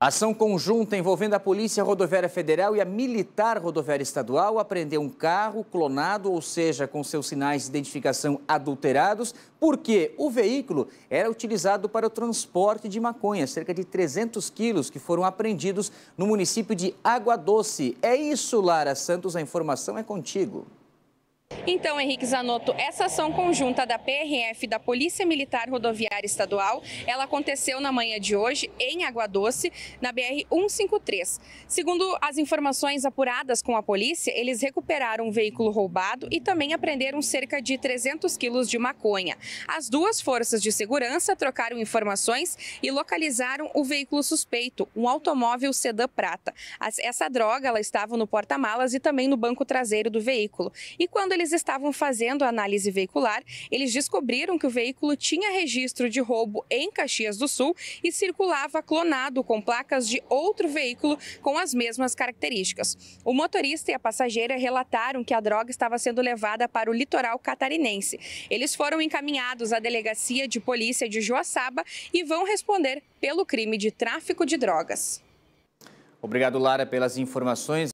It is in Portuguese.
Ação conjunta envolvendo a Polícia Rodoviária Federal e a Militar Rodoviária Estadual apreendeu um carro clonado, ou seja, com seus sinais de identificação adulterados, porque o veículo era utilizado para o transporte de maconha, cerca de 300 quilos que foram apreendidos no município de Água Doce. É isso, Lara Santos, a informação é contigo. Então, Henrique Zanotto, essa ação conjunta da PRF e da Polícia Militar Rodoviária Estadual, ela aconteceu na manhã de hoje em Água Doce, na BR 153. Segundo as informações apuradas com a polícia, eles recuperaram um veículo roubado e também apreenderam cerca de 300 quilos de maconha. As duas forças de segurança trocaram informações e localizaram o veículo suspeito, um automóvel sedã prata. Essa droga ela estava no porta-malas e também no banco traseiro do veículo. E quando eles eles estavam fazendo a análise veicular, eles descobriram que o veículo tinha registro de roubo em Caxias do Sul e circulava clonado com placas de outro veículo com as mesmas características. O motorista e a passageira relataram que a droga estava sendo levada para o litoral catarinense. Eles foram encaminhados à delegacia de polícia de Joaçaba e vão responder pelo crime de tráfico de drogas. Obrigado, Lara, pelas informações.